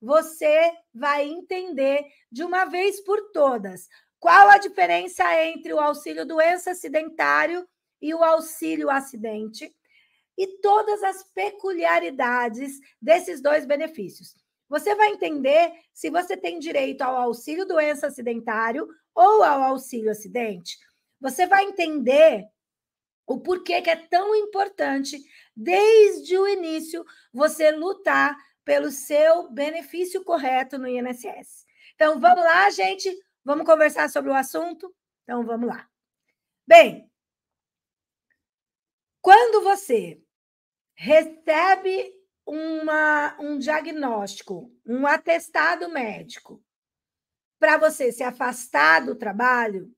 você vai entender de uma vez por todas qual a diferença entre o auxílio doença acidentário e o auxílio acidente e todas as peculiaridades desses dois benefícios. Você vai entender se você tem direito ao auxílio doença acidentário ou ao auxílio acidente. Você vai entender o porquê que é tão importante desde o início você lutar pelo seu benefício correto no INSS. Então, vamos lá, gente. Vamos conversar sobre o assunto? Então, vamos lá. Bem, quando você recebe uma, um diagnóstico, um atestado médico, para você se afastar do trabalho,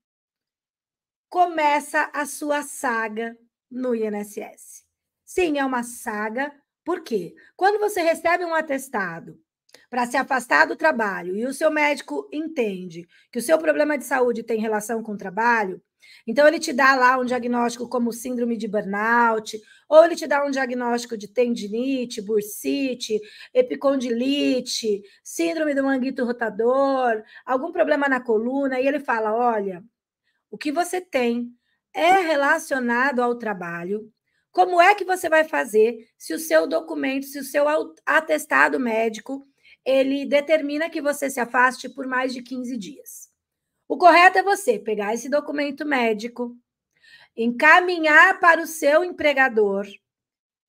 começa a sua saga no INSS. Sim, é uma saga por quê? Quando você recebe um atestado para se afastar do trabalho e o seu médico entende que o seu problema de saúde tem relação com o trabalho, então ele te dá lá um diagnóstico como síndrome de burnout, ou ele te dá um diagnóstico de tendinite, bursite, epicondilite, síndrome do manguito rotador, algum problema na coluna, e ele fala: olha, o que você tem é relacionado ao trabalho, como é que você vai fazer se o seu documento, se o seu atestado médico, ele determina que você se afaste por mais de 15 dias? O correto é você pegar esse documento médico, encaminhar para o seu empregador,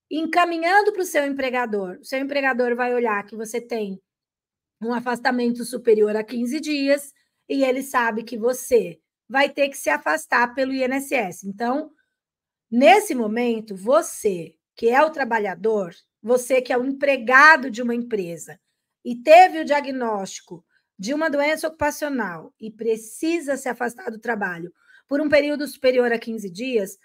encaminhando para o seu empregador. O seu empregador vai olhar que você tem um afastamento superior a 15 dias e ele sabe que você vai ter que se afastar pelo INSS. Então, Nesse momento, você, que é o trabalhador, você que é o empregado de uma empresa e teve o diagnóstico de uma doença ocupacional e precisa se afastar do trabalho por um período superior a 15 dias,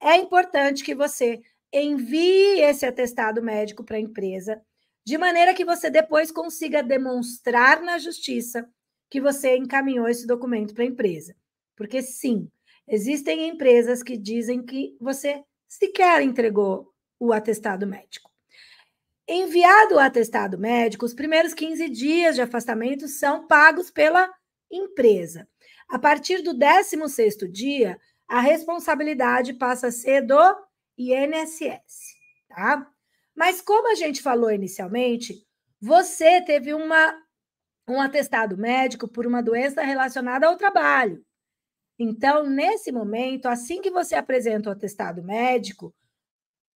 é importante que você envie esse atestado médico para a empresa, de maneira que você depois consiga demonstrar na justiça que você encaminhou esse documento para a empresa. Porque sim, Existem empresas que dizem que você sequer entregou o atestado médico. Enviado o atestado médico, os primeiros 15 dias de afastamento são pagos pela empresa. A partir do 16º dia, a responsabilidade passa a ser do INSS, tá? Mas como a gente falou inicialmente, você teve uma, um atestado médico por uma doença relacionada ao trabalho. Então, nesse momento, assim que você apresenta o atestado médico,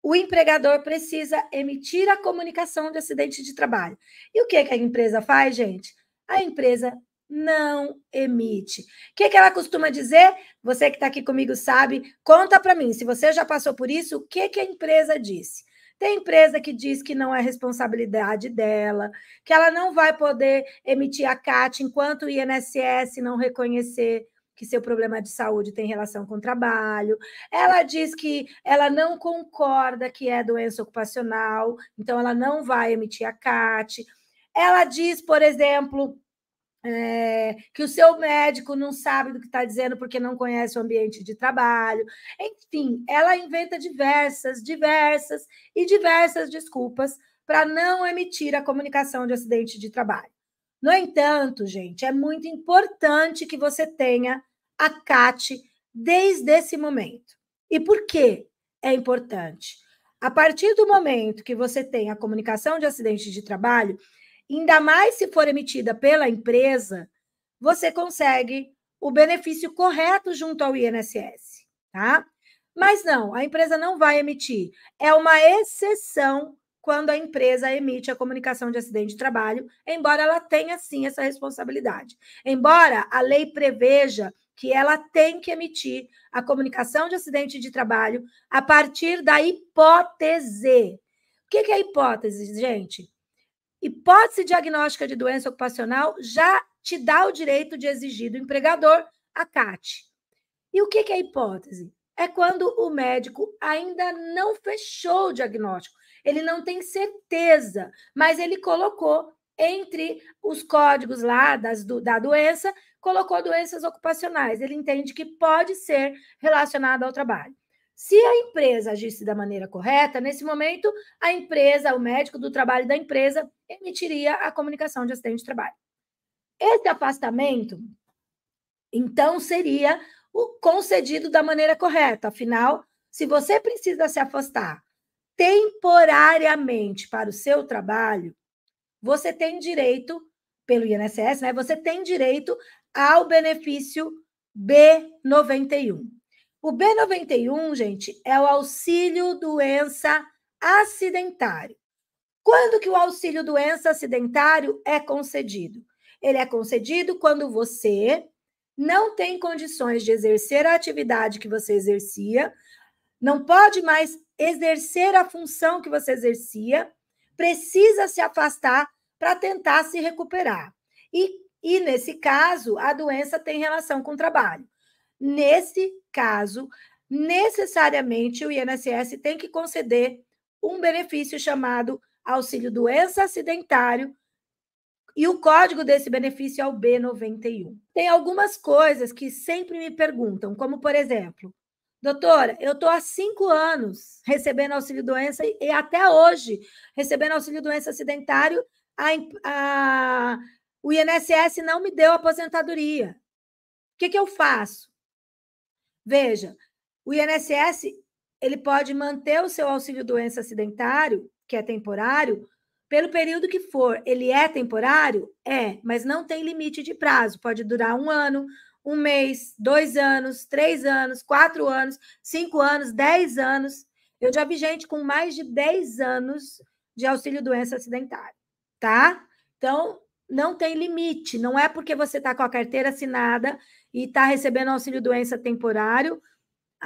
o empregador precisa emitir a comunicação de acidente de trabalho. E o que, que a empresa faz, gente? A empresa não emite. O que, que ela costuma dizer? Você que está aqui comigo sabe, conta para mim, se você já passou por isso, o que, que a empresa disse? Tem empresa que diz que não é responsabilidade dela, que ela não vai poder emitir a CAT enquanto o INSS não reconhecer que seu problema de saúde tem relação com o trabalho. Ela diz que ela não concorda que é doença ocupacional, então ela não vai emitir a CAT. Ela diz, por exemplo, é, que o seu médico não sabe do que está dizendo porque não conhece o ambiente de trabalho. Enfim, ela inventa diversas, diversas e diversas desculpas para não emitir a comunicação de acidente de trabalho. No entanto, gente, é muito importante que você tenha a CAT desde esse momento. E por que é importante? A partir do momento que você tem a comunicação de acidente de trabalho, ainda mais se for emitida pela empresa, você consegue o benefício correto junto ao INSS, tá? Mas não, a empresa não vai emitir. É uma exceção quando a empresa emite a comunicação de acidente de trabalho, embora ela tenha sim essa responsabilidade. Embora a lei preveja que ela tem que emitir a comunicação de acidente de trabalho a partir da hipótese. O que é hipótese, gente? Hipótese diagnóstica de doença ocupacional já te dá o direito de exigir do empregador a CAT. E o que é hipótese? é quando o médico ainda não fechou o diagnóstico, ele não tem certeza, mas ele colocou entre os códigos lá das, do, da doença, colocou doenças ocupacionais. Ele entende que pode ser relacionada ao trabalho. Se a empresa agisse da maneira correta, nesse momento, a empresa, o médico do trabalho da empresa, emitiria a comunicação de acidente de trabalho. Esse afastamento, então, seria o concedido da maneira correta. Afinal, se você precisa se afastar temporariamente para o seu trabalho, você tem direito, pelo INSS, né? Você tem direito ao benefício B91. O B91, gente, é o auxílio doença acidentário. Quando que o auxílio doença acidentário é concedido? Ele é concedido quando você não tem condições de exercer a atividade que você exercia, não pode mais exercer a função que você exercia, precisa se afastar para tentar se recuperar. E, e, nesse caso, a doença tem relação com o trabalho. Nesse caso, necessariamente o INSS tem que conceder um benefício chamado auxílio doença acidentário e o código desse benefício é o B91. Tem algumas coisas que sempre me perguntam, como por exemplo, doutora, eu estou há cinco anos recebendo auxílio-doença e até hoje recebendo auxílio-doença acidentário, a, a, o INSS não me deu aposentadoria. O que, que eu faço? Veja, o INSS ele pode manter o seu auxílio-doença acidentário, que é temporário, pelo período que for, ele é temporário? É, mas não tem limite de prazo. Pode durar um ano, um mês, dois anos, três anos, quatro anos, cinco anos, dez anos. Eu já vi gente com mais de dez anos de auxílio doença acidentário, tá? Então, não tem limite. Não é porque você está com a carteira assinada e está recebendo auxílio doença temporário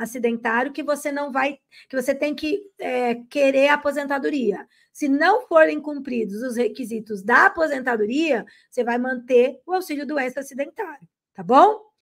acidentário que você não vai, que você tem que é, querer a aposentadoria. Se não forem cumpridos os requisitos da aposentadoria, você vai manter o auxílio doença acidentário, tá bom?